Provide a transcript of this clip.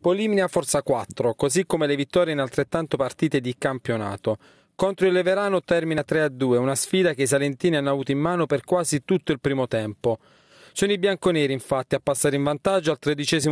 Polimnia Forza 4, così come le vittorie in altrettanto partite di campionato. Contro il Leverano termina 3-2, una sfida che i salentini hanno avuto in mano per quasi tutto il primo tempo. Sono i bianconeri infatti a passare in vantaggio al tredicesimo